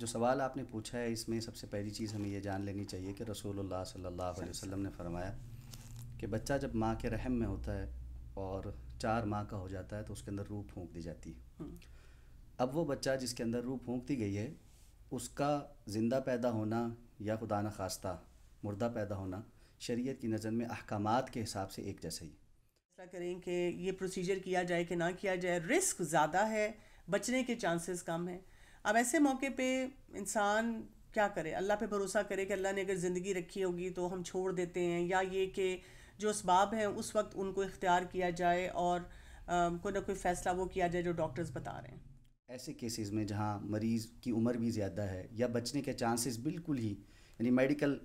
जो सवाल आपने पूछा है इसमें सबसे पहली चीज़ हमें ये जान लेनी चाहिए कि रसूलुल्लाह सल्लल्लाहु अलैहि वसल्लम ने फरमाया कि बच्चा जब माँ के रहम में होता है और चार माह का हो जाता है तो उसके अंदर रूह फूँक दी जाती है हम्म। अब वो बच्चा जिसके अंदर रूह फूँक दी गई है उसका ज़िंदा पैदा होना या खुदा न खास्ता मुर्दा पैदा होना शरीयत की नज़र में अहकाम के हिसाब से एक जैसा ही फैसला करें कि ये प्रोसीजर किया जाए कि ना किया जाए रिस्क ज़्यादा है बचने के चांसेस कम हैं अब ऐसे मौके पे इंसान क्या करे अल्लाह पे भरोसा करे कि अल्लाह ने अगर ज़िंदगी रखी होगी तो हम छोड़ देते हैं या ये कि जो इसबाब हैं उस वक्त उनको इख्तियार किया जाए और कोई ना कोई फ़ैसला वो किया जाए जो डॉक्टर्स बता रहे हैं ऐसे केसेस में जहाँ मरीज़ की उम्र भी ज़्यादा है या बचने के चांसेस बिल्कुल ही यानी मेडिकल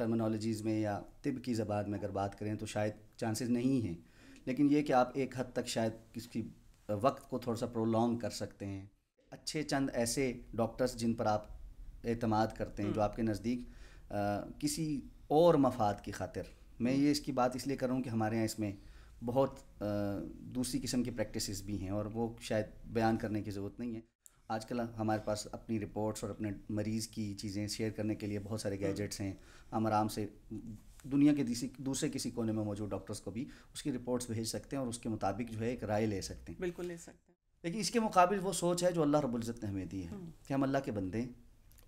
टर्मिनोलॉजीज़ में या तिब की ज़बान में अगर बात करें तो शायद चांसेस नहीं हैं लेकिन ये कि आप एक हद तक शायद किसी वक्त को थोड़ा सा प्रोलॉन्ग कर सकते हैं अच्छे चंद ऐसे डॉक्टर्स जिन पर आप अतमाद करते हैं जो हम्म। आपके नज़दीक किसी और मफाद की खातिर मैं ये इसकी बात इसलिए कर रहा हूँ कि हमारे यहाँ इसमें बहुत दूसरी किस्म की प्रैक्टिसेस भी हैं और वो शायद बयान करने की ज़रूरत नहीं है आजकल हमारे पास अपनी रिपोर्ट्स और अपने मरीज़ की चीज़ें शेयर करने के लिए बहुत सारे गैजेट्स हम्म। हैं हम आराम से दुनिया के किसी दूसरे किसी कोने में मौजूद डॉक्टर्स को भी उसकी रिपोर्ट्स भेज सकते हैं और उसके मुताबिक जो है एक राय ले सकते हैं बिल्कुल ले सकते हैं लेकिन इसके मुकाबले वो सोच है जो अल्लाह रब्ज़त ने हमें दी है हम्म। कि हम अल्लाह के बंदे हैं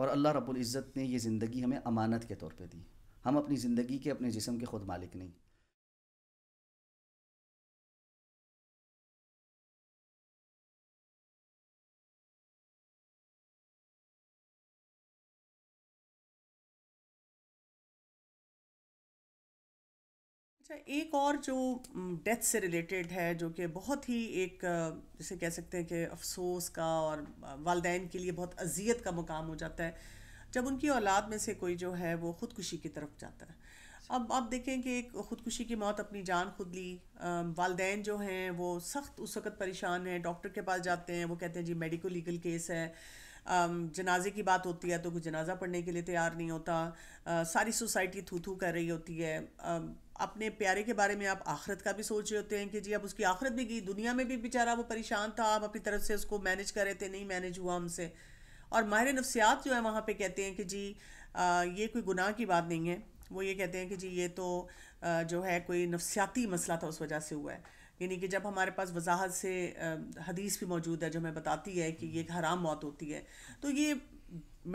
और अल्लाह रब्ज़त ने ये ज़िंदगी हमें अमानत के तौर पर दी हम अपनी ज़िंदगी के अपने जिसम के ख़ुद मालिक नहीं अच्छा एक और जो डेथ से रिलेटेड है जो कि बहुत ही एक जैसे कह सकते हैं कि अफसोस का और वालदेन के लिए बहुत अजियत का मुकाम हो जाता है जब उनकी औलाद में से कोई जो है वो ख़ुदकुशी की तरफ जाता है अब आप देखें कि एक ख़ुदकुशी की मौत अपनी जान खुद ली वालदेन जो हैं वो सख्त उस वक्त परेशान हैं डॉक्टर के पास जाते हैं वो कहते हैं जी मेडिको लीगल केस है जनाजे की बात होती है तो कोई जनाजा पढ़ने के लिए तैयार नहीं होता सारी सोसाइटी थू थू कर रही होती है अपने प्यारे के बारे में आप आखरत का भी सोच रहे होते हैं कि जी अब उसकी आखरत भी गई दुनिया में भी बेचारा वो परेशान था आप अपनी तरफ से उसको मैनेज कर रहे थे नहीं मैनेज हुआ हमसे और माहिर नफ्सियात जो है वहाँ पर कहते हैं कि जी आ, ये कोई गुनाह की बात नहीं है वो ये कहते हैं कि जी ये तो आ, जो है कोई नफ्सियाती मसला था उस वजह से हुआ है यानी कि जब हमारे पास वजाहत से आ, हदीस भी मौजूद है जो हमें बताती है कि ये एक हराम मौत होती है तो ये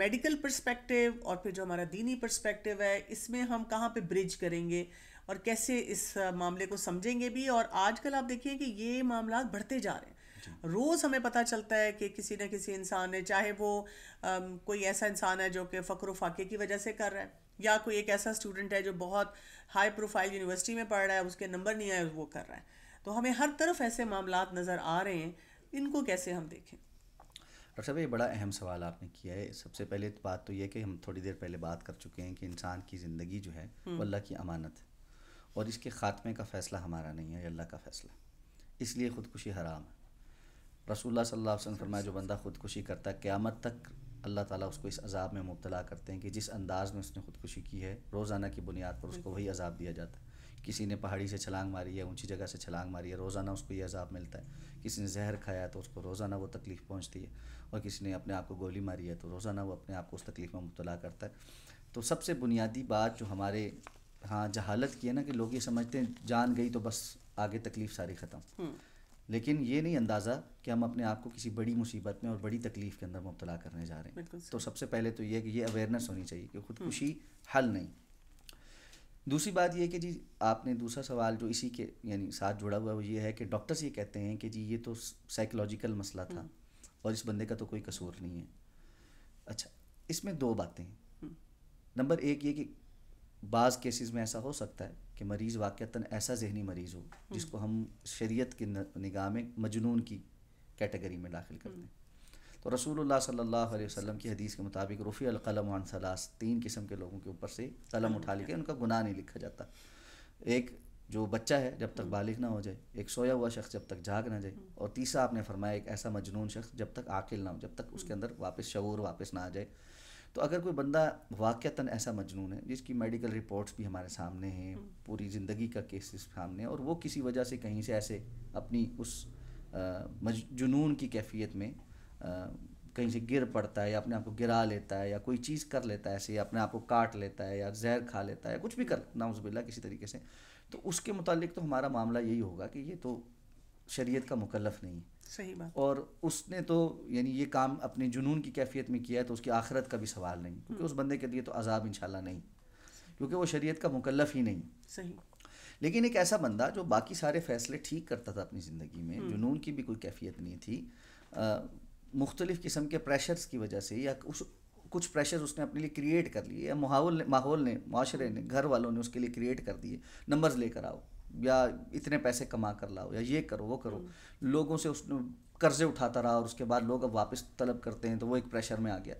मेडिकल पर्सपेक्टिव और फिर जो हमारा दीनी पर्सपेक्टिव है इसमें हम कहाँ पे ब्रिज करेंगे और कैसे इस मामले को समझेंगे भी और आजकल आप देखिए कि ये मामला बढ़ते जा रहे हैं रोज़ हमें पता चलता है कि किसी न किसी इंसान ने चाहे वो अम, कोई ऐसा इंसान है जो कि फ़क्र फाके की वजह से कर रहा है या कोई एक ऐसा स्टूडेंट है जो बहुत हाई प्रोफाइल यूनिवर्सिटी में पढ़ रहा है उसके नंबर नहीं आए वो कर रहा है तो हमें हर तरफ ऐसे मामला नज़र आ रहे हैं इनको कैसे हम देखें डॉक्टर साहब ये बड़ा अहम सवाल आपने किया है सबसे पहले बात तो ये कि हम थोड़ी देर पहले बात कर चुके हैं कि इंसान की ज़िंदगी जो है वो हम्म। अल्लाह की अमानत है और इसके ख़ात्मे का फ़ैसला हमारा नहीं है अल्लाह का फ़ैसला इसलिए ख़ुदकुशी हराम है रसूल सल्ला वसम फरमाया जो बंदा ख़ुदकुशी करता है क़्यामत तक अल्लाह ताला उसको इस अज़ाब में मुबला करते हैं कि जिस अंदाज़ में उसने ख़ुदकुशी की है रोज़ाना की बुनियाद पर उसको वही अज़ाब दिया जाता है किसी ने पहाड़ी से छलांग मारी है ऊंची जगह से छलांग मारी है रोज़ाना उसको ये अज़ाब मिलता है किसी ने जहर खाया तो उसको रोज़ाना वो तकलीफ़ पहुंचती है और किसी ने अपने आप को गोली मारी है तो रोज़ाना वो अपने आप को उस तकलीफ़ में मुबला करता है तो सबसे बुनियादी बात जो हमारे हाँ जहालत की है ना कि लोग ये समझते हैं जान गई तो बस आगे तकलीफ सारी ख़त्म हम्म। लेकिन ये नहीं अंदाज़ा कि हम अपने आप को किसी बड़ी मुसीबत में और बड़ी तकलीफ़ के अंदर मुबतला करने जा रहे हैं तो सबसे पहले तो ये कि ये अवेयरनेस होनी चाहिए कि खुदकुशी हम्म। हल नहीं दूसरी बात ये कि जी आपने दूसरा सवाल जो इसी के यानी साथ जुड़ा हुआ है वो ये है कि डॉक्टर्स ये कहते हैं कि जी ये तो साइकोलॉजिकल मसला था हम्म। और इस बंदे का तो कोई कसूर नहीं है अच्छा इसमें दो बातें नंबर एक ये कि बाज़ केसेस में ऐसा हो सकता है कि मरीज़ वाक़ता ऐसा जहनी मरीज़ हो हम्म। जिसको हम शरीयत की निगाह में मजनून की कैटेगरी में दाखिल कर हम्म। हैं तो रसूल सल्ला वसम की हदीस के मुताबिक रफ़ी अलकलम सलास तीन किस्म के लोगों के ऊपर से कलम उठा हम्म। लिखे उनका गुनाह नहीं लिखा जाता एक जो बच्चा है जब तक बालिग ना हो जाए एक सोया हुआ शख्स जब तक जाग ना जाए और तीसरा आपने फरमाया एक ऐसा मजनून शख्स जब तक आकिल ना हो जब तक उसके अंदर वापस शूर वापस ना आ जाए तो अगर कोई बंदा वाक़ता ऐसा मजनून है जिसकी मेडिकल रिपोर्ट्स भी हमारे सामने हैं हम्म। पूरी ज़िंदगी का केसेस सामने और वो किसी वजह से कहीं से ऐसे अपनी उस जुनून की कैफियत में आ, कहीं से गिर पड़ता है या अपने आप को गिरा लेता है या कोई चीज़ कर लेता है ऐसे या अपने आप को काट लेता है या जहर खा लेता है कुछ भी कर नाउजबिल्ला किसी तरीके से तो उसके मुतालिक तो हमारा मामला यही होगा कि ये तो शरीयत का मुकलफ नहीं है सही बात और उसने तो यानी ये काम अपने जुनून की कैफियत में किया है तो उसकी आखिरत का भी सवाल नहीं क्योंकि हम्म। उस बंदे के लिए तो अजाब इनशाला नहीं क्योंकि वो शरीयत का मुकल्लफ ही नहीं सही लेकिन एक ऐसा बंदा जो बाकी सारे फैसले ठीक करता था अपनी ज़िंदगी में हम्म। जुनून की भी कोई कैफियत नहीं थी मुख्तलिफ़ किस्म के प्रेशर्स की वजह से या उस कुछ प्रेशर उसने अपने लिए क्रिएट कर लिए या माहौल माहौल ने माशरे ने घर वालों ने उसके लिए क्रिएट कर दिए नंबर्स लेकर आओ या इतने पैसे कमा कर लाओ या ये करो वो करो हम्म। लोगों से उस कर्जे उठाता रहा और उसके बाद लोग अब वापस तलब करते हैं तो वो एक प्रेशर में आ गया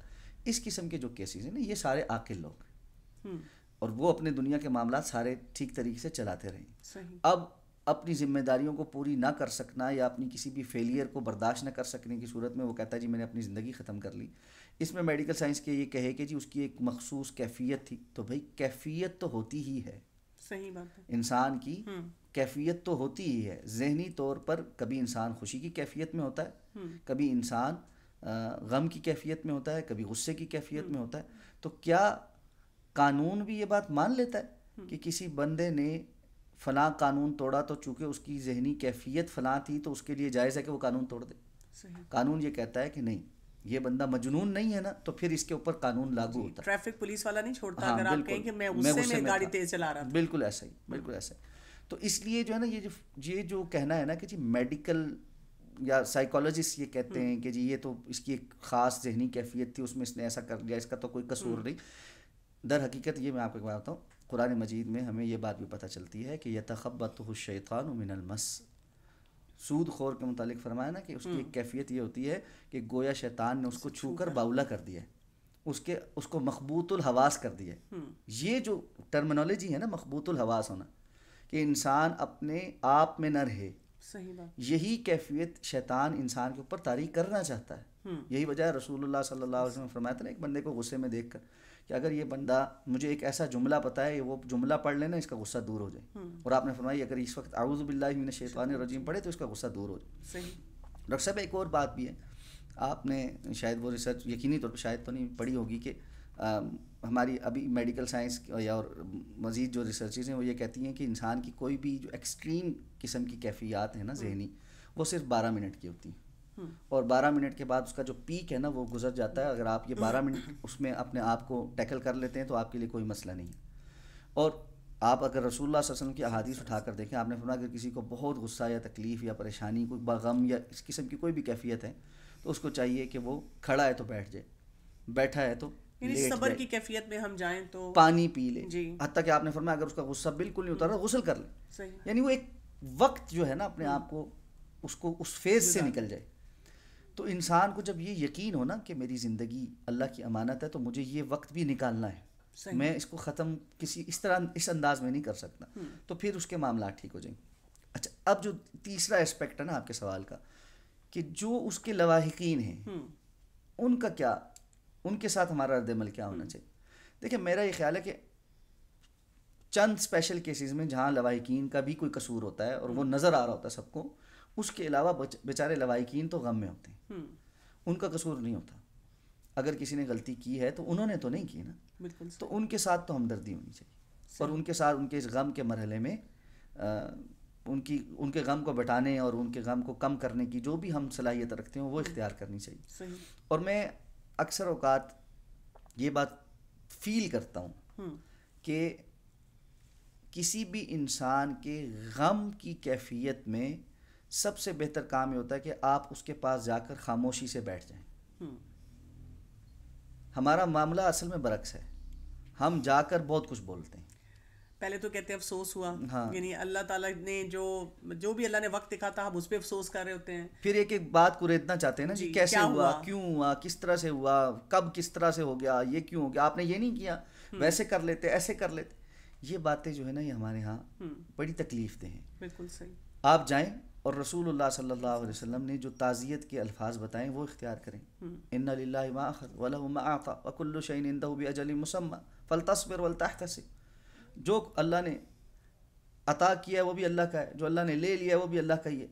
इस किस्म के जो केसेस हैं ना ये सारे आके लोग हैं हम्म। और वो अपने दुनिया के मामला सारे ठीक तरीके से चलाते रहे अब अपनी जिम्मेदारियों को पूरी ना कर सकना या अपनी किसी भी फेलियर को बर्दाश्त न कर सकने की सूरत में वो कहता है जी मैंने अपनी ज़िंदगी ख़त्म कर ली इसमें मेडिकल साइंस के ये कहे कि जी उसकी एक मखसूस कैफियत थी तो भाई कैफियत तो होती ही है इंसान की हम्म। कैफियत तो होती ही है जहनी तौर पर कभी इंसान खुशी की कैफियत में होता है हम्म। कभी इंसान गम की कैफियत में होता है कभी गुस्से की कैफियत हम्म। में होता है तो क्या कानून भी ये बात मान लेता है कि किसी बंदे ने फला कानून तोड़ा तो चूंकि उसकी जहनी कैफियत फला थी तो उसके लिए जायज़ है कि वो कानून तोड़ दे कानून ये कहता है कि नहीं ये बंदा मजनून नहीं है ना तो फिर इसके ऊपर कानून लागू होता है ट्रैफिक पुलिस वाला नहीं छोड़ता हाँ, अगर आप कहें कि मैं उससे मैं, में गाड़ी तेज चला रहा बिल्कुल ऐसा ही बिल्कुल ऐसा ही तो इसलिए जो है ना ये जो ये जो कहना है ना कि जी मेडिकल या साइकोलॉजिस्ट ये कहते हम्म। हैं कि जी ये तो इसकी एक ख़ास जहनी कैफियत थी उसमें इसने ऐसा कर लिया इसका तो कोई कसूर हम्म। नहीं दर हकीकत ये मैं आपको बताता हूँ कुरान मजीद में हमें ये बात भी पता चलती है कि यतखबत शैतान मिनल सूद खोर के मुतालिक फरमाया ना कि उसकी हम्म। एक कैफियत ये होती है कि गोया शैतान ने उसको छू कर बाउला कर दिया उसके उसको मखबूतुल हवास कर दिया हम्म। ये जो टर्मिनोलॉजी है ना मखबूतुल हवास होना कि इंसान अपने आप में न रहे सही बात यही कैफियत शैतान इंसान के ऊपर तारीख करना चाहता है हम्म। यही वजह है रसूलुल्लाह सल्लल्लाहु अलैहि वसल्लम फरमाया था ना एक बंदे को गुस्से में देखकर कि अगर ये बंदा मुझे एक ऐसा जुमला पता है वो जुमला पढ़ लेना इसका गुस्सा दूर हो जाए हम्म। और आपने फरमाई अगर इस वक्त आउज़बिल्लिन शेफ़ान रजीम पढ़े तो इसका गुस्सा दूर हो जाए डॉक्टर साहब एक और बात भी है आपने शायद वो रिसर्च यकीनी तौर पर शायद तो नहीं पढ़ी होगी कि हमारी अभी मेडिकल साइंस या और मज़ीद जो रिसर्चेज हैं वो ये कहती हैं कि इंसान की कोई भी जो एक्सट्रीम किस्म की कैफियात है ना हम्म। जहनी वो सिर्फ बारह मिनट की होती हैं और 12 मिनट के बाद उसका जो पीक है ना वो गुजर जाता है अगर आप ये 12 मिनट उसमें अपने आप को टैकल कर लेते हैं तो आपके लिए कोई मसला नहीं है और आप अगर रसूल वसलम की अहादीस उठा कर देखें आपने फरमा अगर किसी को बहुत गुस्सा या तकलीफ़ या परेशानी कोई बम या इस किस्म की कोई भी कैफियत है तो उसको चाहिए कि वो खड़ा है तो बैठ जाए बैठा है तो सबर की कैफियत में हम जाएं तो पानी पी लें हती कि आपने फरमाया अगर उसका गुस्सा बिल्कुल नहीं उतर गुसल कर लें यानी वो एक वक्त जो है ना अपने आप को उसको उस फेज से निकल जाए तो इंसान को जब ये यकीन हो ना कि मेरी ज़िंदगी अल्लाह की अमानत है तो मुझे ये वक्त भी निकालना है मैं इसको ख़त्म किसी इस तरह इस अंदाज में नहीं कर सकता हम्म। तो फिर उसके मामला ठीक हो जाएंगे अच्छा अब जो तीसरा एस्पेक्ट है ना आपके सवाल का कि जो उसके लवाहिकीन हैं हम्म। उनका क्या उनके साथ हमारा रद्दमल क्या होना हम्म। चाहिए देखिए मेरा ये ख्याल है कि चंद स्पेशल केसेस में जहाँ लवाहिकीन का भी कोई कसूर होता है और वो नज़र आ रहा होता है सबको उसके अलावा बेचारे लवाकिन तो गम में होते हैं हम्म। उनका कसूर नहीं होता अगर किसी ने गलती की है तो उन्होंने तो नहीं की ना तो उनके साथ तो हमदर्दी होनी चाहिए और उनके साथ उनके इस गम के मरहले में आ, उनकी उनके गम को बटाने और उनके गम को कम करने की जो भी हम सलाहियत रखते हैं वो हम्म। इख्तियार करनी चाहिए और मैं अक्सर अवकात ये बात फील करता हूँ हम्म। कि किसी भी इंसान के गम की कैफियत में सबसे बेहतर काम ये होता है कि आप उसके पास जाकर खामोशी से बैठ जाएं हम्म। हमारा मामला असल में बरक्स है हम जाकर बहुत कुछ बोलते हैं पहले तो कहते हैं अफसोस हुआ हाँ। यानी अल्लाह ताला ने जो जो भी अल्लाह ने वक्त दिखा था हम उस पर अफसोस कर रहे होते हैं फिर एक एक बात को रेतना चाहते हैं ना जी कैसे हुआ, हुआ क्यों हुआ किस तरह से हुआ कब किस तरह से हो गया ये क्यों हो गया आपने ये नहीं किया हम्म। वैसे कर लेते ऐसे कर लेते ये बातें जो है ना ये हमारे यहाँ हम्म। बड़ी तकलीफ दे बिल्कुल सही आप जाएं और रसूल सल्ला वसम ने जो ताज़ियत के अल्फाज बताएं वो इख्तियार करें इन वलाफ़ा वकुल्ल शैन इंदा भी अजली मुसम्मा जो अल्लाह ने अता किया है वो भी अल्लाह का है जो अल्लाह ने ले लिया है वो भी अल्लाह का ही है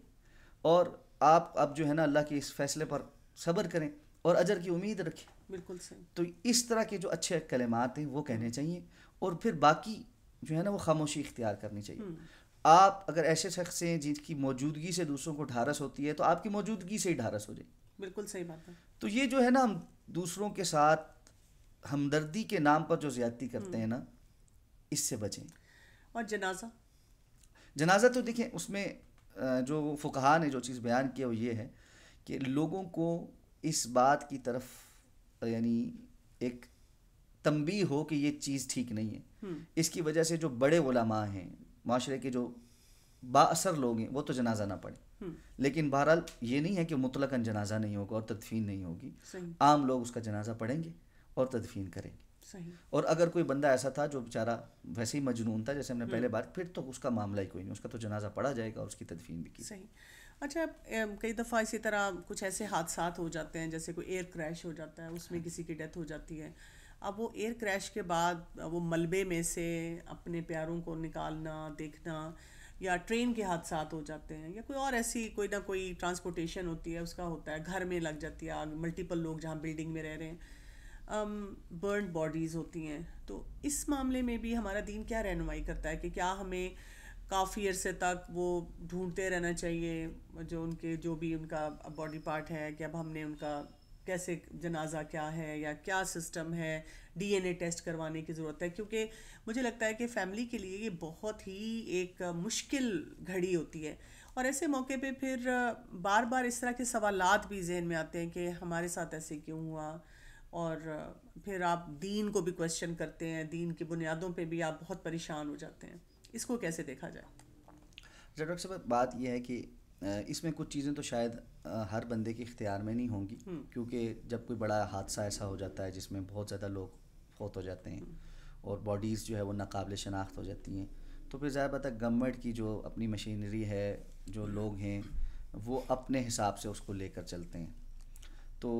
और आप अब जो है ना अल्लाह के इस फैसले पर सब्र करें और अजर की उम्मीद रखें बिल्कुल सही तो इस तरह के जो अच्छे कलमात हैं वो कहने चाहिए और फिर बाकी जो है ना वो खामोशी इख्तियार करनी चाहिए हम्म। आप अगर ऐसे शख्स हैं जिनकी मौजूदगी से दूसरों को ढारस होती है तो आपकी मौजूदगी से ही ढारस हो जाएगी बिल्कुल सही बात है तो ये जो है ना हम दूसरों के साथ हमदर्दी के नाम पर जो ज्यादती करते हम्म। हैं ना इससे बचें और जनाजा जनाजा तो देखें उसमें जो फुकहा ने जो चीज़ बयान किया वो ये है कि लोगों को इस बात की तरफ यानी एक तंबी हो कि ये चीज़ ठीक नहीं है हम्म। इसकी वजह से जो बड़े उलमा हैं माशरे के जो बासर लोग हैं वो तो जनाजा ना पड़े हम्म। लेकिन बहरहाल ये नहीं है कि मुतलकन जनाजा नहीं होगा और तदफीन नहीं होगी आम लोग उसका जनाजा पढ़ेंगे और तदफीन करेंगे और अगर कोई बंदा ऐसा था जो बेचारा वैसे ही मजनून था जैसे हमने हम्म। पहले बात फिर तो उसका मामला ही कोई नहीं उसका तो जनाजा पढ़ा जाएगा और उसकी तदफीन भी की सही अच्छा कई दफ़ा इसी तरह कुछ ऐसे हादसा हो जाते हैं जैसे कोई एयर क्रैश हो जाता है उसमें हाँ। किसी की डेथ हो जाती है अब वो एयर क्रैश के बाद वो मलबे में से अपने प्यारों को निकालना देखना या ट्रेन के हादसा हो जाते हैं या कोई और ऐसी कोई ना कोई ट्रांसपोर्टेशन होती है उसका होता है घर में लग जाती है आग मल्टीपल लोग जहाँ बिल्डिंग में रह रहे हैं बर्न um, बॉडीज़ होती हैं तो इस मामले में भी हमारा दीन क्या रहनुमाई करता है कि क्या हमें काफ़ी अरसे तक वो ढूंढते रहना चाहिए जो उनके जो भी उनका बॉडी पार्ट है कि अब हमने उनका कैसे जनाजा क्या है या क्या सिस्टम है डीएनए टेस्ट करवाने की ज़रूरत है क्योंकि मुझे लगता है कि फ़ैमिली के लिए ये बहुत ही एक मुश्किल घड़ी होती है और ऐसे मौके पे फिर बार बार इस तरह के सवालात भी जहन में आते हैं कि हमारे साथ ऐसे क्यों हुआ और फिर आप दीन को भी क्वेश्चन करते हैं दीन की बुनियादों पर भी आप बहुत परेशान हो जाते हैं इसको कैसे देखा जाए डॉक्टर साहब बात यह है कि इसमें कुछ चीज़ें तो शायद हर बंदे के इख्तियार में नहीं होंगी हम्म। क्योंकि जब कोई बड़ा हादसा ऐसा हो जाता है जिसमें बहुत ज़्यादा लोग फौत हो जाते हैं हम्म। और बॉडीज़ जो है वो नाकबले शनाख्त हो जाती हैं तो फिर ज़्यादा पता है गवर्नमेंट की जो अपनी मशीनरी है जो लोग हैं वो अपने हिसाब से उसको लेकर चलते हैं तो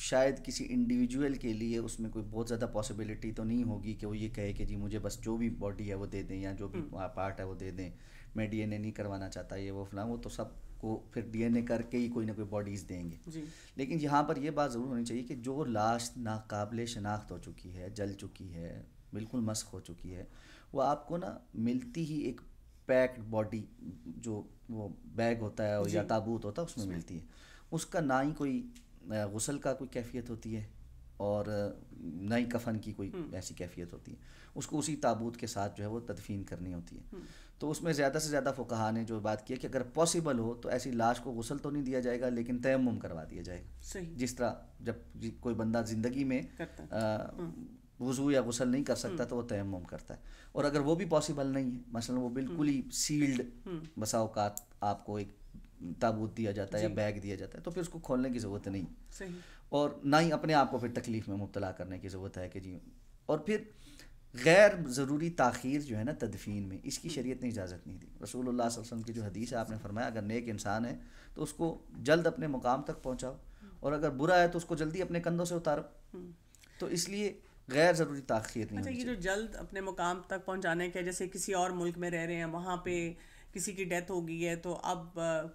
शायद किसी इंडिविजुअल के लिए उसमें कोई बहुत ज़्यादा पॉसिबिलिटी तो नहीं होगी कि वो ये कहे कि जी मुझे बस जो भी बॉडी है वो दे दें या जो भी पार्ट हम्म। है वो दे दें मैं डीएनए नहीं करवाना चाहता ये वो फलां वो तो सब को फिर डीएनए करके ही कोई ना कोई बॉडीज़ देंगे लेकिन यहाँ पर यह बात ज़रूर होनी चाहिए कि जो लाश नाकबले शनाख्त हो चुकी है जल चुकी है बिल्कुल मस्क हो चुकी है वो आपको ना मिलती ही एक पैक्ड बॉडी जो वो बैग होता है या ताबूत होता है उसमें मिलती है उसका ना ही कोई गसल का कोई कैफियत होती है और ना ही कफन की कोई हम्म। ऐसी कैफियत होती है उसको उसी ताबूत के साथ जो है वो तदफीन करनी होती है हम्म। तो उसमें ज़्यादा से ज़्यादा फ़ुकाहा ने जो बात की कि अगर पॉसिबल हो तो ऐसी लाश को गुसल तो नहीं दिया जाएगा लेकिन तयम करवा दिया जाएगा सही जिस तरह जब कोई बंदा ज़िंदगी में हम्म। वज़ू या गुसल नहीं कर सकता हम्म। तो वो तयम करता है और अगर वो भी पॉसिबल नहीं है मसलन वो बिल्कुल ही सील्ड हम्म। बसाओकात आपको एक ताबूत दिया जाता है या बैग दिया जाता है तो फिर उसको खोलने की ज़रूरत नहीं सही और ना ही अपने आप को फिर तकलीफ़ में मुबतला करने की ज़रूरत है कि जी और फिर गैर ज़रूरी तखीर जो है ना तदफीन में इसकी हम्म। शरीयत ने इजाज़त नहीं दी रसूल अल्लाह वसम की जो हदीस है आपने फरमाया अगर नेक इंसान है तो उसको जल्द अपने मुकाम तक पहुँचाओ हम्म। और अगर बुरा है तो उसको जल्दी अपने कंधों से उतारो हम्म। तो इसलिए गैर ज़रूरी तखीर नहीं अच्छा ये जो जल्द अपने मुकाम तक पहुँचाने के जैसे किसी और मुल्क में रह रहे हैं वहाँ पर किसी की डेथ हो गई है तो अब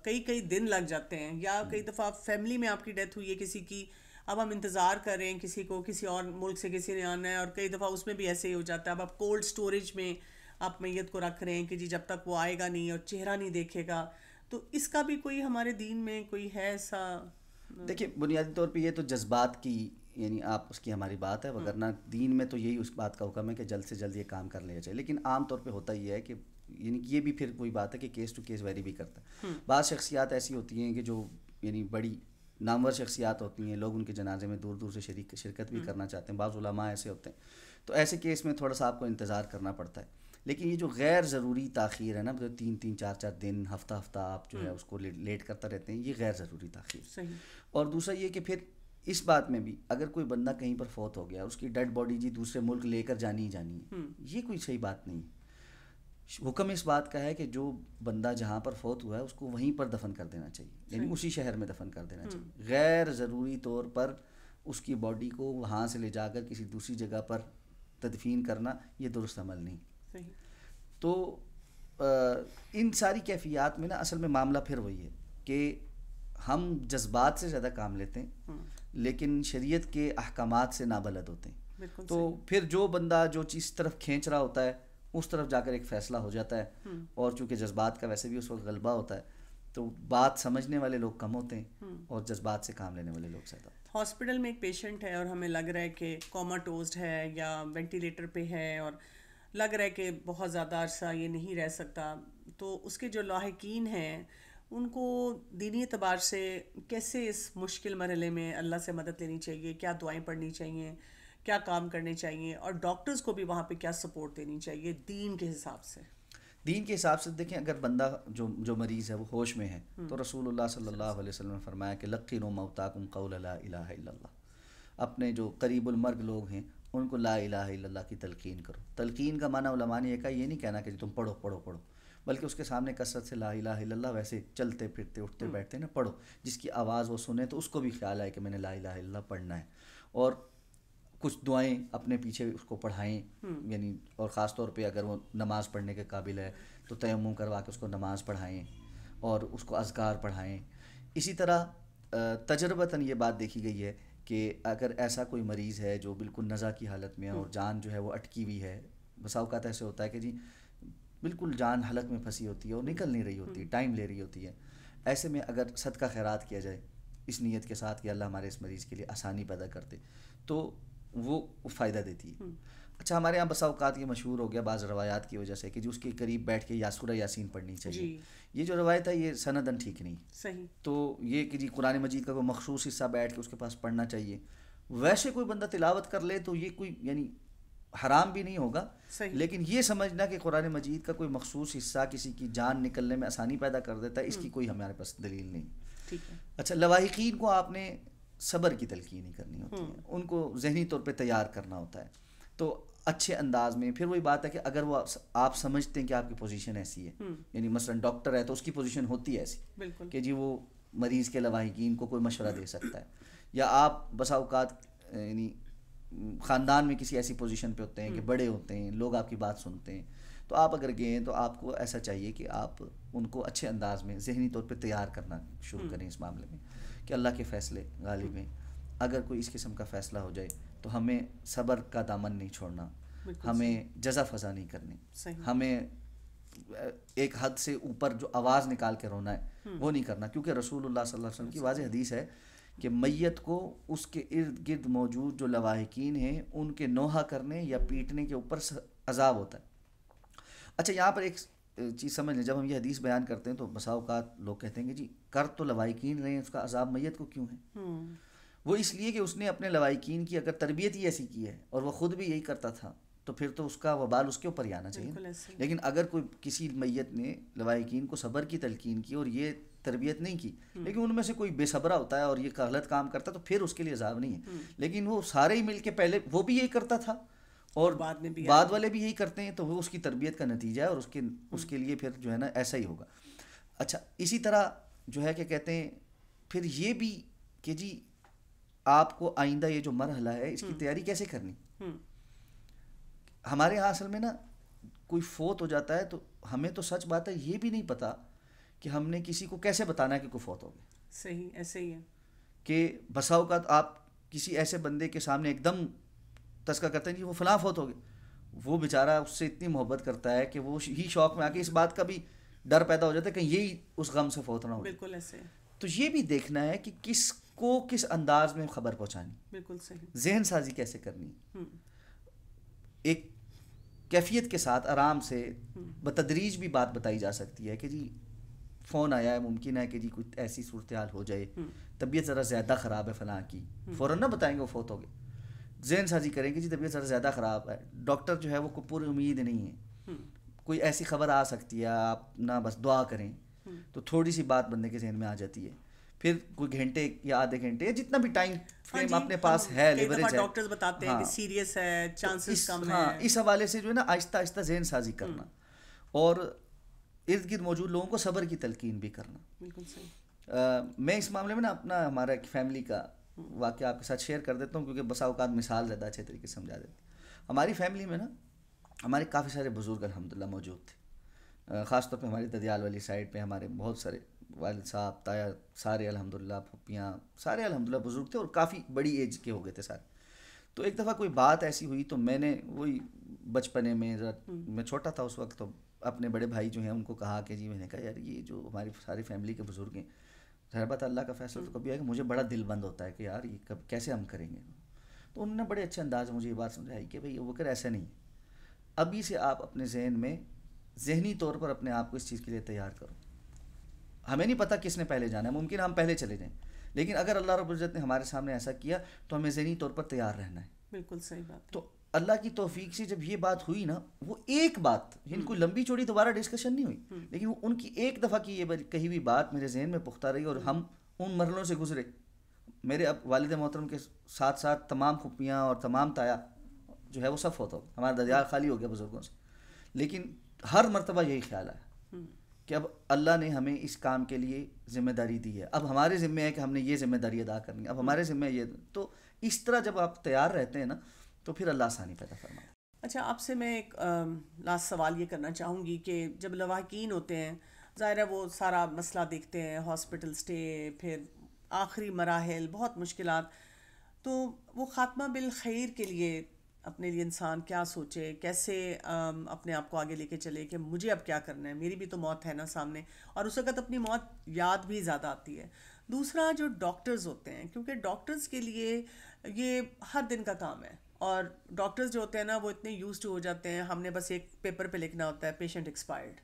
कई कई दिन लग जाते हैं या कई दफ़ा फैमिली में आपकी डेथ हुई है किसी की अब हम इंतज़ार कर रहे हैं किसी को किसी और मुल्क से किसी ने आना है और कई दफ़ा उसमें भी ऐसे ही हो जाता है अब आप कोल्ड स्टोरेज में आप मैत को रख रहे हैं कि जी जब तक वो आएगा नहीं और चेहरा नहीं देखेगा तो इसका भी कोई हमारे दीन में कोई है ऐसा देखिए बुनियादी तौर पर यह तो जज्बात की यानी आप उसकी हमारी बात है वगरना हम्म। दीन में तो यही उस बात का हुक्म है कि जल्द से जल्द ये काम कर लिया चाहिए लेकिन आम तौर पे होता ही है कि यानी ये भी फिर कोई बात है कि केस टू केस वेरी भी करता है हम्म। बाज़ शख्सियात ऐसी होती हैं कि जो यानी बड़ी नामवर शख्सियात होती हैं लोग उनके जनाजे में दूर दूर से शरीक शिरकत भी हम्म। करना चाहते हैं उलमा ऐसे होते हैं तो ऐसे केस में थोड़ा सा आपको इंतज़ार करना पड़ता है लेकिन ये जो गैर ज़रूरी तखीर है ना जो मतलब तीन तीन चार चार दिन हफ्ता हफ्ता आप जो है हम्म। उसको ले, लेट करता रहते हैं ये गैर ज़रूरी तखीर और दूसरा ये कि फिर इस बात में भी अगर कोई बंदा कहीं पर फौत हो गया उसकी डेड बॉडी जी दूसरे मुल्क लेकर जानी ही जानी है हम्म। ये कोई सही बात नहीं है हुक्म इस बात का है कि जो बंदा जहाँ पर फौत हुआ है उसको वहीं पर दफन कर देना चाहिए यानी उसी शहर में दफन कर देना hmm. चाहिए गैर ज़रूरी तौर पर उसकी बॉडी को वहाँ से ले जाकर किसी दूसरी जगह पर तदफीन करना ये दुरुस्त अमल नहीं तो आ, इन सारी कैफियात में ना असल में मामला फिर वही है कि हम जज्बात से ज़्यादा काम लेते हैं hmm. लेकिन शरीयत के अहकाम से नाबलद होते हैं तो फिर जो बंदा जो चीज़ तरफ खींच रहा होता है उस तरफ जाकर एक फैसला हो जाता है हम्म। और चूंकि जज्बात का वैसे भी उस वक्त गलबा होता है तो बात समझने वाले लोग कम होते हैं हम्म। और जज्बात से काम लेने वाले लोग ज़्यादा हॉस्पिटल में एक पेशेंट है और हमें लग रहा है कि कॉमाटोज है या वेंटिलेटर पे है और लग रहा है कि बहुत ज़्यादा अरसा ये नहीं रह सकता तो उसके जो लाकिन हैं उनको दीनी अतबार से कैसे इस मुश्किल मरहले में अल्लाह से मदद लेनी चाहिए क्या दुआएं पढ़नी चाहिए क्या काम करने चाहिए और डॉक्टर्स को भी वहाँ पे क्या सपोर्ट देनी चाहिए दीन के हिसाब से दीन के हिसाब से देखें अगर बंदा जो जो मरीज़ है वो होश में है हम्म। तो रसूल सल्ला अलैहि ने फरमाया कि लक्की नो मवताकुम कौल अला अपने जो करीबुलमर्ग लोग हैं उनको ला अला की तलकीन करो तलकिन का माना उलमान ये कहा ये नहीं कहना कि तुम पढ़ो पढ़ो पढ़ो बल्कि उसके सामने कसरत से ला इलाहा वैसे चलते फिरते उठते हम्म। बैठते ना पढ़ो जिसकी आवाज़ वो सुने तो उसको भी ख्याल आए कि मैंने ला ला पढ़ना है और कुछ दुआएं अपने पीछे उसको पढ़ाएं हम्म। यानी और ख़ास तौर पे अगर वो नमाज़ पढ़ने के काबिल है तो तयम करवा के उसको नमाज़ पढ़ाएं और उसको अजगार पढ़ाएं इसी तरह तजर्बता ये बात देखी गई है कि अगर ऐसा कोई मरीज़ है जो बिल्कुल नज़ा की हालत में है हम्म। और जान जो है वो अटकी हुई है बसाओकात ऐसे होता है कि जी बिल्कुल जान हलक में फंसी होती है और निकल नहीं रही होती हम्म। टाइम ले रही होती है ऐसे में अगर सदका खैरात किया जाए इस नीयत के साथ कि अल्लाह हमारे इस मरीज़ के लिए आसानी पैदा करते तो वो फ़ायदा देती है हम्म। अच्छा हमारे यहाँ अवकात ये मशहूर हो गया बाज़ रवायात की वजह से कि जो उसके करीब बैठ के यासुर यासीन पढ़नी चाहिए ये जो रवायत है ये सनदन ठीक नहीं सही तो ये कि जी कुरान मजीद का कोई मखसूस हिस्सा बैठ के उसके पास पढ़ना चाहिए वैसे कोई बंदा तिलावत कर ले तो ये कोई यानी हराम भी नहीं होगा लेकिन ये समझना कि कुरान मजीद का कोई मखसूस हिस्सा किसी की जान निकलने में आसानी पैदा कर देता है इसकी हम्म। कोई हमारे पास दलील नहीं ठीक है अच्छा लवाहिकीन को आपने सबर की तलकिन करनी होती हम्म। है उनको जहनी तौर पर तैयार करना होता है तो अच्छे अंदाज में फिर वही बात है कि अगर वो आप समझते हैं कि आपकी पोजीशन ऐसी है हम्म। यानी मसलन डॉक्टर है तो उसकी पोजीशन होती है ऐसी कि जी वो मरीज़ के की को कोई मशवरा दे सकता है या आप बसा यानी ख़ानदान में किसी ऐसी पोजीशन पे होते हैं कि हम्म। बड़े होते हैं लोग आपकी बात सुनते हैं तो आप अगर गए हैं तो आपको ऐसा चाहिए कि आप उनको अच्छे अंदाज में जहनी तौर पर तैयार करना शुरू करें इस मामले में कि अल्लाह के फ़ैसले गालिब हैं अगर कोई इस किस्म का फ़ैसला हो जाए तो हमें सब्र का दामन नहीं छोड़ना हमें जजा फजा नहीं करनी हमें एक हद से ऊपर जो आवाज़ निकाल के रोना है हम्म। वो नहीं करना क्योंकि रसूल वसल्लम की वाज हदीस है कि मैत को उसके इर्द गिर्द मौजूद जो लवाहकिन हैं उनके नोहा करने या पीटने के ऊपर अजाब होता है अच्छा यहाँ पर एक चीज़ समझ लें जब हम ये हदीस बयान करते हैं तो बसाओकात लोग कहते हैं कि जी कर तो लवाकिन रहे हैं उसका अजाब मैत को क्यों है हम्म। वो इसलिए कि उसने अपने लवाइकिन की अगर तरबियत ही ऐसी की है और वह ख़ुद भी यही करता था तो फिर तो उसका वबाल उसके ऊपर ही आना चाहिए लेकिन अगर कोई किसी मैत ने लवाकिन को सब्र की तलकिन की और ये तरबियत नहीं की हम्म। लेकिन उनमें से कोई बेसबरा होता है और ये गलत काम करता तो फिर उसके लिए अजाब नहीं है हम्म। लेकिन वो सारे ही मिल के पहले वो भी यही करता था और बाद में भी बाद वाले भी यही करते हैं तो वो उसकी तरबियत का नतीजा है और उसके उसके हम्म। लिए फिर जो है ना ऐसा ही होगा अच्छा इसी तरह जो है क्या कहते हैं फिर ये भी कि जी आपको आइंदा ये जो मरहला है इसकी हम्म। तैयारी कैसे करनी हम्म। हमारे यहाँ असल में ना कोई फोत हो जाता है तो हमें तो सच बात है ये भी नहीं पता कि हमने किसी को कैसे बताना है कि कोई फोत हो गई सही ऐसे ही है कि बसा का आप किसी ऐसे बंदे के सामने एकदम तस्कर करते हैं कि वो फला फौत हो गए वो बेचारा उससे इतनी मोहब्बत करता है कि वो ही शौक में आके इस बात का भी डर पैदा हो जाता है कि यही उस गम से फोत ना हो बिल्कुल ऐसे तो ये भी देखना है कि किस को किस अंदाज में खबर पहुंचानी बिल्कुल सही जहन साजी कैसे करनी हम्म। एक कैफियत के साथ आराम से हम्म। बतदरीज भी बात बताई जा सकती है कि जी फ़ोन आया है मुमकिन है कि जी कुछ ऐसी सूरत हाल हो जाए हम्म। तबीयत ज़रा ज़्यादा ख़राब है फ़लाँ की फ़ौर ना बताएंगे वो फोत हो गए जहन साजी करें कि जी तबीयत सर ज़्यादा ख़राब है डॉक्टर जो है वो पूरी उम्मीद नहीं है हम्म। कोई ऐसी खबर आ सकती है आप ना बस दुआ करें हम्म। तो थोड़ी सी बात बंदे के जहन में आ जाती है फिर कोई घंटे या आधे घंटे या जितना भी टाइम हाँ फ्रेम हाँ अपने पास है लेवरेज है डॉक्टर्स बताते हैं हाँ, कि सीरियस है चांसेस तो कम हाँ, है इस हवाले से जो है ना आहिस्ता आहिस्ता जहन साजी हम्म। करना और इर्द गिर्द मौजूद लोगों को सब्र की तलकीन भी करना बिल्कुल सही आ, मैं इस मामले में ना अपना हमारा फैमिली का वाक्य आपके साथ शेयर कर देता हूँ क्योंकि बसा अवकात मिसाल ज़्यादा अच्छे तरीके से समझा देती हमारी फैमिली में ना हमारे काफ़ी सारे बुज़ुर्ग अलहमदिल्ला मौजूद थे ख़ासतौर पर हमारी ददियाल वाली साइड पर हमारे बहुत सारे वाल साहब ताया सारे अलहमदिल्ला पुपियाँ सारे अलहमदिल्ला बुज़ुर्ग थे और काफ़ी बड़ी एज के हो गए थे सारे तो एक दफ़ा कोई बात ऐसी हुई तो मैंने वही बचपने में जरा हम्म। मैं छोटा था उस वक्त तो अपने बड़े भाई जो हैं उनको कहा कि जी मैंने कहा यार ये जो हमारी सारी फैमिली के बुज़ुर्ग हैं ज़ाहिर अल्लाह का फैसला तो हम्म। कभी आएगा मुझे बड़ा दिल बंद होता है कि यार ये कब कैसे हम करेंगे तो उन्होंने बड़े अच्छे अंदाज मुझे ये बात समझाई कि भाई वो कर ऐसा नहीं अभी से आप अपने जहन में जहनी तौर पर अपने आप को इस चीज़ के लिए तैयार करो हमें नहीं पता किसने पहले जाना है मुमकिन हम पहले चले जाएँ लेकिन अगर अल्लाह रबुल्ज़त ने हमारे सामने ऐसा किया तो हमें जहनी तौर पर तैयार रहना है बिल्कुल सही बात तो अल्लाह की तोफीक से जब ये बात हुई ना वो एक बात इनको हम्म। लंबी चौड़ी दोबारा डिस्कशन नहीं हुई हम्म। लेकिन वो उनकी एक दफ़ा की ये कही हुई बात मेरे जहन में पुख्ता रही और हम्म। हम उन मरलों से गुजरे मेरे अब वालद मोहतरम के साथ साथ तमाम खुफियाँ और तमाम ताया जो है वो सफ़ होता हो हमारा दरिया खाली हो गया बुज़ुर्गों से लेकिन हर मरतबा यही ख्याल आया कि अब अल्लाह ने हमें इस काम के लिए ज़िम्मेदारी दी है अब हमारे ज़िम्मे है कि हमने ये ज़िम्मेदारी अदा करनी है अब हमारे ज़िम्मे ये तो इस तरह जब आप तैयार रहते हैं ना तो फिर अल्लाह आसानी पैदा फरमाए अच्छा आपसे मैं एक लास्ट सवाल ये करना चाहूँगी कि जब लवाकिन होते हैं ज़ाहिर है वो सारा मसला देखते हैं हॉस्पिटल स्टे फिर आखिरी मराहल बहुत मुश्किल तो वो ख़ात्मा बिल खैर के लिए अपने लिए इंसान क्या सोचे कैसे अपने आप को आगे लेके चले कि मुझे अब क्या करना है मेरी भी तो मौत है ना सामने और उस वक़्त अपनी मौत याद भी ज़्यादा आती है दूसरा जो डॉक्टर्स होते हैं क्योंकि डॉक्टर्स के लिए ये हर दिन का काम है और डॉक्टर्स जो होते हैं ना वो इतने यूज हो जाते हैं हमने बस एक पेपर पे लिखना होता है पेशेंट एक्सपायर्ड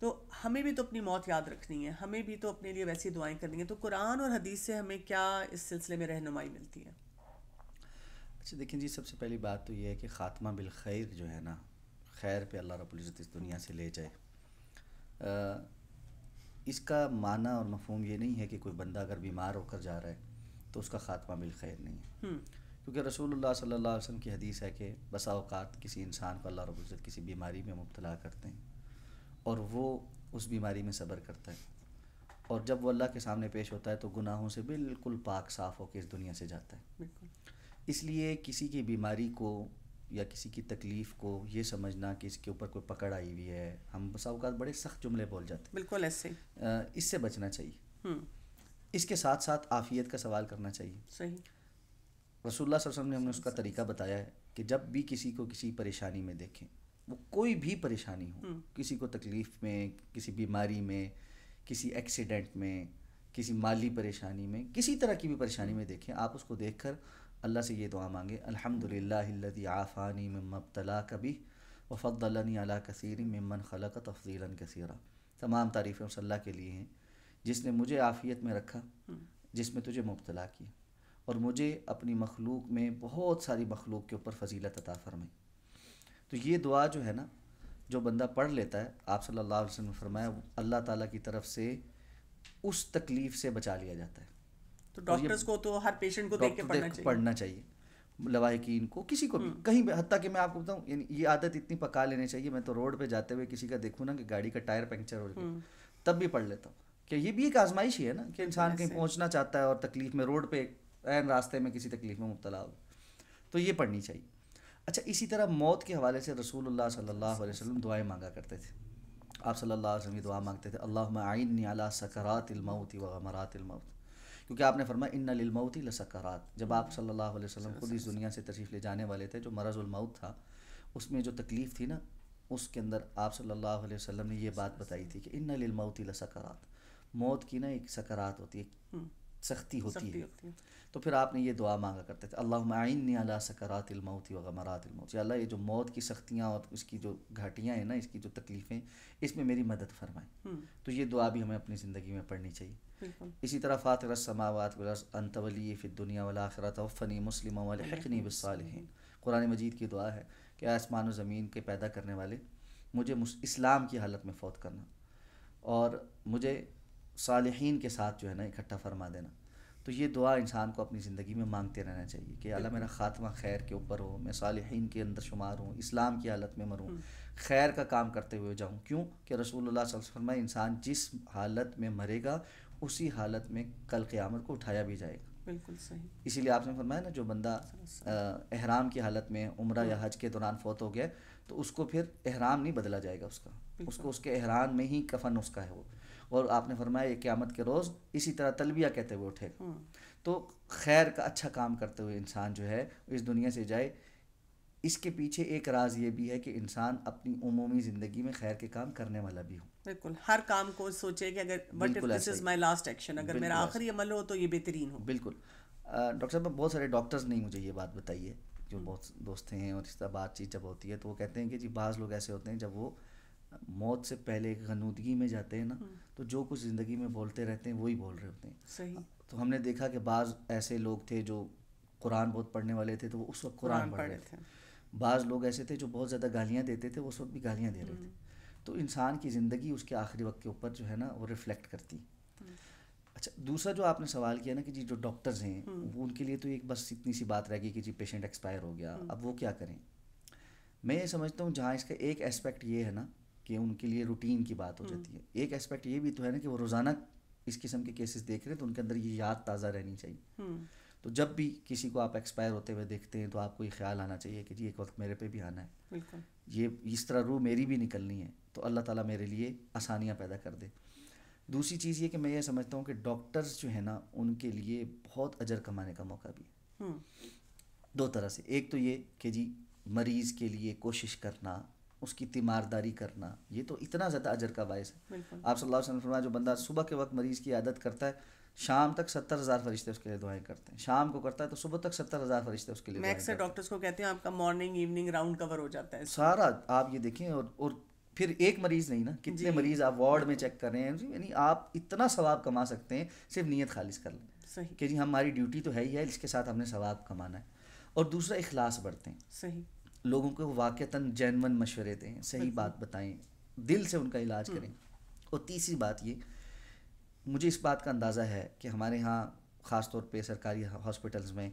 तो हमें भी तो अपनी मौत याद रखनी है हमें भी तो अपने लिए वैसी दुआएं करनी है तो कुरान और हदीस से हमें क्या इस सिलसिले में रहनुमाई मिलती है अच्छा देखिए जी सबसे पहली बात तो ये है कि ख़ात्मा बिल खैर जो है ना खैर पे अल्लाह इज़्ज़त इस दुनिया से ले जाए आ, इसका माना और मफहम ये नहीं है कि कोई बंदा अगर बीमार होकर जा रहा है तो उसका ख़ात्मा बिल खैर नहीं है हम्म। क्योंकि रसूल सल्लल्लाहु अलैहि वसल्लम की हदीस है कि बसा अवकात किसी इंसान को अल्लाह रबुल्ज़त किसी बीमारी में मुबतला करते हैं और वो उस बीमारी में सब्र करता है और जब वो अल्लाह के सामने पेश होता है तो गुनाहों से बिल्कुल पाक साफ़ होकर इस दुनिया से जाता है इसलिए किसी की बीमारी को या किसी की तकलीफ़ को ये समझना कि इसके ऊपर कोई पकड़ आई हुई है हम बसाओकात बड़े सख्त जुमले बोल जाते हैं बिल्कुल ऐसे इससे बचना चाहिए हम्म। इसके साथ साथ आफियत का सवाल करना चाहिए सही रसोल्ला वसम ने हमने उसका तरीका बताया है कि जब भी किसी को किसी परेशानी में देखें वो कोई भी परेशानी हो हम्म। किसी को तकलीफ़ में किसी बीमारी में किसी एक्सीडेंट में किसी माली परेशानी में किसी तरह की भी परेशानी हम्म। में देखें आप उसको देख कर अल्लाह से ये दुआ मांगे अल्हम्दुलिल्लाहिल्लज़ी आफ़ानी मब्तला कभी वफ़दलनी अला कसीर ममन खलक तफजीला कसीरा तमाम तारीफ़ें उस अल्लाह के लिए हैं जिसने मुझे आफ़ियत में रखा हम्म। जिसमें तुझे मुबतला किया और मुझे अपनी मखलूक में बहुत सारी मखलूक के ऊपर फजीलत अता फरमाई तो ये दुआ जो है ना जो बंदा पढ़ लेता है आप सल्लल्लाहु अलैहि वसल्लम ने फरमाया अल्लाह ताला की तरफ से उस तकलीफ़ से बचा लिया जाता है तो डॉक्टर्स को तो हर पेशेंट को देख के पढ़ना चाहिए पढ़ना चाहिए लवाकिन को किसी को भी हम्म। कहीं भी हती कि मैं आपको बताऊँ यानी ये आदत इतनी पका लेनी चाहिए मैं तो रोड पे जाते हुए किसी का देखूँ ना कि गाड़ी का टायर पंक्चर हो गया हम्म। तब भी पढ़ लेता हूँ कि ये भी एक आजमाइश ही है ना कि इंसान कहीं पहुँचना चाहता है और तकलीफ में रोड पे एन रास्ते में किसी तकलीफ में मुबतला हो तो ये पढ़नी चाहिए अच्छा इसी तरह मौत के हवाले से रसूलुल्लाह सल्लल्लाहु अलैहि वसल्लम दुआएं मांगा करते थे आप सल्लल्लाहु अलैहि वसल्लम दुआ मांगते थे अल्लाह आइन अला सकरातिलमौत व गमरातिलमौत क्योंकि आपने फरमाया इन लिलमौत ल जब आप सल्लल्लाहु अलैहि वसल्लम खुद इस दुनिया से तशरीफ़ ले जाने वाले थे जो मरज़ुलमौत था उसमें जो तकलीफ़ थी ना उसके अंदर आप सल्लल्लाहु अलैहि वसल्लम ने ये बात बताई थी कि इन लिलमौत ल मौत की ना एक सकरात होती है हम्म। सख्ती होती है तो फिर आपने ये दुआ मांगा करते थे अल्लाह आइन्नी अला सकरातिलमौत व मौत अल्लाह ये जो मौत की सख्तियाँ और उसकी जो घाटियाँ हैं ना इसकी जो तकलीफ़ें इसमें मेरी मदद फरमाएं हम्म। तो ये दुआ भी हमें अपनी ज़िंदगी में पढ़नी चाहिए इसी तरह फ़ातर समावत अंतवली फ़िर दुनिया वाला आखरत फ़नी मुस्लिम वालकनी कुरान मजीद की दुआ है कि आसमान व ज़मीन के पैदा करने वाले मुझे इस्लाम की हालत में फ़ौत करना और मुझे सालहीन के साथ जो है ना इकट्ठा फरमा देना तो ये दुआ इंसान को अपनी ज़िंदगी में मांगते रहना चाहिए कि अला मेरा ख़ात्मा खैर के ऊपर हो मैं सालहीन के अंदर शुमार हूँ इस्लाम की हालत में मरूँ हम्म। खैर का काम करते हुए जाऊँ क्यों कि रसूलुल्लाह रसोल्ला इंसान जिस हालत में मरेगा उसी हालत में कल के आमर को उठाया भी जाएगा बिल्कुल सही इसीलिए आपने फरमाया ना जो बंदा एहराम की हालत में उम्र या हाँ। हज के दौरान फोत हो गया तो उसको फिर अहराम नहीं बदला जाएगा उसका उसको उसके एहराम में ही कफन उसका है वो और आपने फरमाया ये क़्यामत के रोज़ इसी तरह तलबिया कहते हुए उठेगा हम्म। तो खैर का अच्छा काम करते हुए इंसान जो है इस दुनिया से जाए इसके पीछे एक राज ये भी है कि इंसान अपनी उमूमी ज़िंदगी में खैर के काम करने वाला भी हो बिल्कुल हर काम को सोचे कि अगर but if this is my last action अगर मेरा आखिरी अमल हो तो ये बेहतरीन हो बिल्कुल डॉक्टर साहब बहुत सारे डॉक्टर्स ने मुझे ये बात बताई है जो हम्म। बहुत दोस्त हैं और इस तरह बातचीत जब होती है तो वो कहते हैं कि जी बाज़ लोग ऐसे होते हैं जब वो मौत से पहले गनूदगी में जाते हैं ना हम्म। तो जो कुछ ज़िंदगी में बोलते रहते हैं वही बोल रहे होते हैं सही तो हमने देखा कि बाज़ ऐसे लोग थे जो कुरान बहुत पढ़ने वाले थे तो वो उस वक्त कुरान पढ़ रहे थे बाज़ लोग ऐसे थे जो बहुत ज़्यादा गालियाँ देते थे वो उस वक्त भी गालियाँ दे रहे थे हम्म। तो इंसान की ज़िंदगी उसके आखिरी वक्त के ऊपर जो है ना वो रिफ्लेक्ट करती हम्म। अच्छा दूसरा जो आपने सवाल किया ना कि जी जो डॉक्टर्स हैं वो उनके लिए तो एक बस इतनी सी बात रह गई कि जी पेशेंट एक्सपायर हो गया अब वो क्या करें मैं ये समझता हूँ जहाँ इसका एक एस्पेक्ट ये है ना कि उनके लिए रूटीन की बात हो हम्म। जाती है एक एस्पेक्ट ये भी तो है ना कि वो रोज़ाना इस किस्म के केसेस देख रहे हैं तो उनके अंदर ये याद ताज़ा रहनी चाहिए हम्म। तो जब भी किसी को आप एक्सपायर होते हुए देखते हैं तो आपको ये ख्याल आना चाहिए कि जी एक वक्त मेरे पे भी आना है ये इस तरह रूह मेरी भी निकलनी है तो अल्लाह ताला मेरे लिए आसानियाँ पैदा कर दे दूसरी चीज़ ये कि मैं ये समझता हूँ कि डॉक्टर्स जो है ना उनके लिए बहुत अजर कमाने का मौका भी है हम्म। दो तरह से एक तो ये कि जी मरीज़ के लिए कोशिश करना उसकी तीमारदारी करना ये तो इतना ज़्यादा अजर का बायस है आप सल्लल्लाहु अलैहि वसल्लम जो बंदा सुबह के वक्त मरीज़ की आदत करता है शाम तक सत्तर हज़ार फरिश्ते उसके लिए दुआएं करते हैं शाम को करता है तो सुबह तक सत्तर हज़ार फरिश्ते उसके लिए मैं अक्सर डॉक्टर्स को कहते हैं आपका मॉर्निंग इवनिंग राउंड कवर हो जाता है सारा आप ये देखें और और फिर एक मरीज़ नहीं ना कितने मरीज़ आप वार्ड में चेक कर रहे हैं यानी आप इतना सवाब कमा सकते हैं सिर्फ नीयत खालिश कर लें कि जी हमारी ड्यूटी तो है ही है इसके साथ हमने सवाब कमाना है और दूसरा इखलास बढ़ते हैं सही लोगों को वाक़ता जैन मन मशवरे दें सही बात बताएं दिल से उनका इलाज हम्म। करें और तीसरी बात ये मुझे इस बात का अंदाज़ा है कि हमारे यहाँ ख़ास तौर पे सरकारी हॉस्पिटल्स में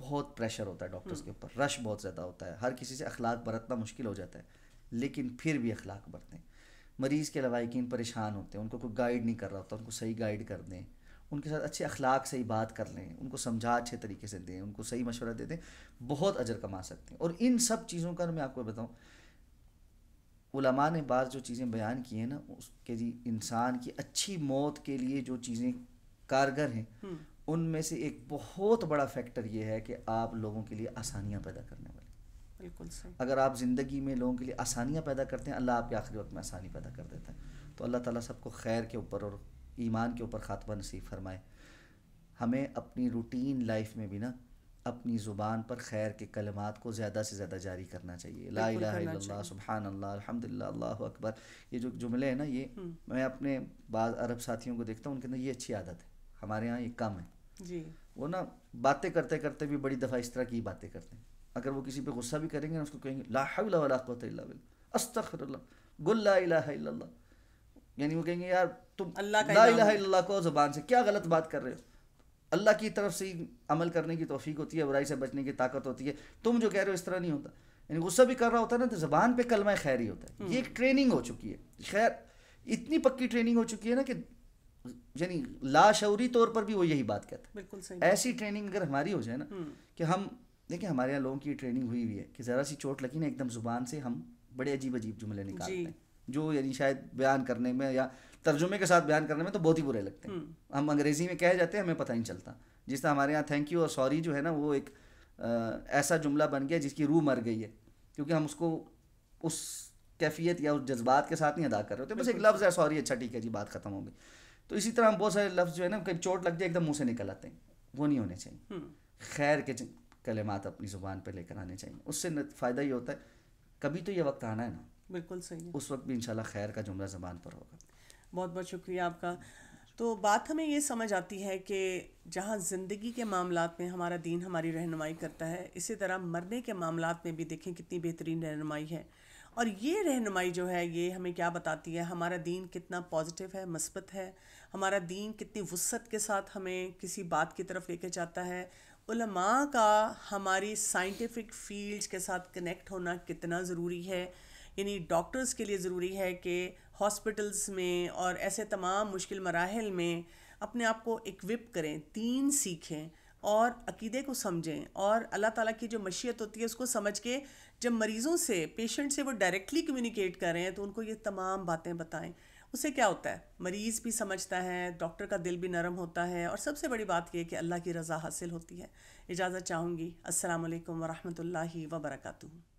बहुत प्रेशर होता है डॉक्टर्स के हम्म। ऊपर रश बहुत ज़्यादा होता है हर किसी से अखलाक बरतना मुश्किल हो जाता है लेकिन फिर भी अखलाक बरतें मरीज़ के लवाकिन परेशान होते हैं उनको कोई गाइड नहीं कर रहा होता उनको सही गाइड कर दें उनके साथ अच्छे अखलाक से ही बात कर लें उनको समझा अच्छे तरीके से दें उनको सही मशवरा दे दें बहुत अजर कमा सकते हैं और इन सब चीज़ों का मैं आपको बताऊँ ने बार जो चीज़ें बयान की हैं ना उसके जी इंसान की अच्छी मौत के लिए जो चीज़ें कारगर हैं हम्म। उनमें से एक बहुत बड़ा फैक्टर ये है कि आप लोगों के लिए आसानियाँ पैदा करने वाले बिल्कुल सही अगर आप ज़िंदगी में लोगों के लिए आसानियाँ पैदा करते हैं अल्लाह आपके आखिरी वक्त में आसानी पैदा कर देता है तो अल्लाह ताला सबको खैर के ऊपर और ईमान के ऊपर ख़ात्मा नसीब फरमाए हमें अपनी रूटीन लाइफ में भी ना अपनी ज़ुबान पर खैर के कलमात को ज़्यादा से ज़्यादा जारी करना चाहिए ला इला सुबहान अल्लाह अलहमदिल्ला अल्लाह अकबर ये जो जुमले हैं ना ये हम्म। मैं अपने बाद अरब साथियों को देखता हूँ उनके अंदर ये अच्छी आदत है हमारे यहाँ ये कम है जी वो ना बातें करते करते भी बड़ी दफ़ा इस तरह की बातें करते हैं अगर वो किसी पर गुस्सा भी करेंगे ना उसको कहेंगे लाला अस्तखर गुल्ला यानी वो कहेंगे यार तुम अल्लाह का को ज़ुबान से क्या गलत बात कर रहे हो अल्लाह की तरफ से ही अमल करने की तोफीक होती है बुराई से बचने की ताकत होती है तुम जो कह रहे हो इस तरह नहीं होता यानी गुस्सा भी कर रहा होता है ना तो ज़बान पे कलमा खैर ही होता है ये एक ट्रेनिंग हम्म। हो चुकी है खैर इतनी पक्की ट्रेनिंग हो चुकी है ना कि यानी लाशौरी तौर पर भी वो यही बात कहता है बिल्कुल सही ऐसी ट्रेनिंग अगर हमारी हो जाए ना हम्म। कि हम देखिए हमारे यहाँ लोगों की ट्रेनिंग हुई हुई है कि ज़रा सी चोट लगी ना एकदम ज़ुबान से हम बड़े अजीब अजीब जुमले निकालते हैं जो यानी शायद बयान करने में या तर्जुमे के साथ बयान करने में तो बहुत ही बुरे लगते हैं हम्म। हम अंग्रेजी में कह जाते हैं हमें पता नहीं चलता जिस तरह हमारे यहाँ थैंक यू और सॉरी जो है ना वो एक ऐसा जुमला बन गया जिसकी रूह मर गई है क्योंकि हम उसको उस कैफियत या उस जज्बात के साथ नहीं अदा कर रहे होते बस एक लफ्ज़ है सॉरी अच्छा ठीक है जी बात खत्म हो गई तो इसी तरह हम बहुत सारे लफ्ज़ जो है ना कभी चोट लग जाए एकदम मुँह से निकल आते हैं वो नहीं होने चाहिए हम्म। खैर के कलेमात अपनी ज़ुबान पर लेकर आने चाहिए उससे फ़ायदा ये होता है कभी तो ये वक्त आना है ना बिल्कुल सही उस वक्त भी इंशाल्लाह खैर का जुमला ज़बान पर होगा बहुत बहुत शुक्रिया आपका तो बात हमें ये समझ आती है कि जहाँ ज़िंदगी के मामला में हमारा दीन हमारी रहनुमाई करता है इसी तरह मरने के मामला में भी देखें कितनी बेहतरीन रहनुमाई है और ये रहनुमाई जो है ये हमें क्या बताती है हमारा दीन कितना पॉजिटिव है मस्बत है हमारा दीन कितनी वसत के साथ हमें किसी बात की तरफ लेके जाता है उलमा का हमारी साइंटिफिक फील्ड के साथ कनेक्ट होना कितना ज़रूरी है यानी डॉक्टर्स के लिए ज़रूरी है कि हॉस्पिटल्स में और ऐसे तमाम मुश्किल मराहल में अपने आप को इक्विप करें तीन सीखें और अकीदे को समझें और अल्लाह ताला की जो मशीयत होती है उसको समझ के जब मरीज़ों से पेशेंट से वो डायरेक्टली कम्युनिकेट कर रहे हैं तो उनको ये तमाम बातें बताएं उससे क्या होता है मरीज़ भी समझता है डॉक्टर का दिल भी नरम होता है और सबसे बड़ी बात यह कि अल्लाह की रज़ा हासिल होती है इजाज़त चाहूँगी असलकम वरहमल वर्का